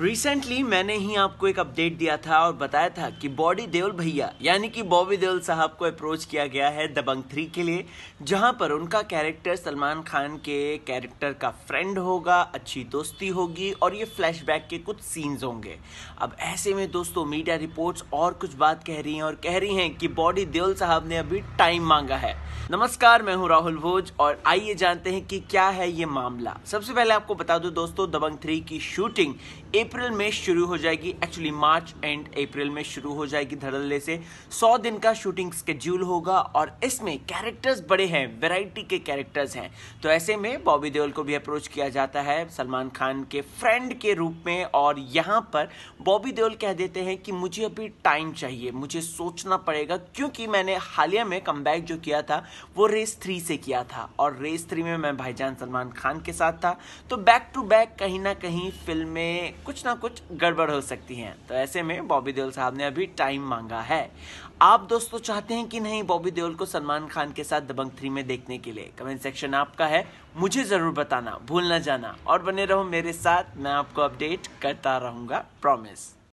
recently मैंने ही आपको एक अपडेट दिया था और बताया था कि बॉडी देवल भैया यानी कि बॉबी देवल साहब को अप्रोच किया गया है दबंग थ्री के लिए जहां पर उनका कैरेक्टर सलमान खान के कैरेक्टर का फ्रेंड होगा अच्छी दोस्ती होगी और ये फ्लैशबैक के कुछ सीन्स होंगे अब ऐसे में दोस्तों मीडिया रिपोर्ट्स और कुछ बात कह रही हैं और कह रही हैं कि बॉडी देवल साहब ने अभी टाइम मांगा है नमस्कार मैं हूँ राहुल भोज और आइए जानते हैं कि क्या है ये मामला सबसे पहले आपको बता दो दोस्तों दबंग थ्री की शूटिंग अप्रैल में शुरू हो जाएगी एक्चुअली मार्च एंड अप्रैल में शुरू हो जाएगी धड़ल्ले से सौ दिन का शूटिंग स्केड्यूल होगा और इसमें कैरेक्टर्स बड़े हैं वेराइटी के कैरेक्टर्स हैं तो ऐसे में बॉबी देओल को भी अप्रोच किया जाता है सलमान खान के फ्रेंड के रूप में और यहाँ पर बॉबी देओल कह देते हैं कि मुझे अभी टाइम चाहिए मुझे सोचना पड़ेगा क्योंकि मैंने हालिया में कम जो किया था वो रेस थ्री से किया था और रेस थ्री में मैं भाईजान सलमान खान के साथ था तो बैक टू बैक कहीं ना कहीं फिल्में कुछ ना कुछ गड़बड़ हो सकती है तो ऐसे में बॉबी देओल साहब ने अभी टाइम मांगा है आप दोस्तों चाहते हैं कि नहीं बॉबी देओल को सलमान खान के साथ दबंग थ्री में देखने के लिए कमेंट सेक्शन आपका है मुझे ज़रूर बताना भूल ना जाना और बने रहो मेरे साथ मैं आपको अपडेट करता रहूंगा प्रॉमिस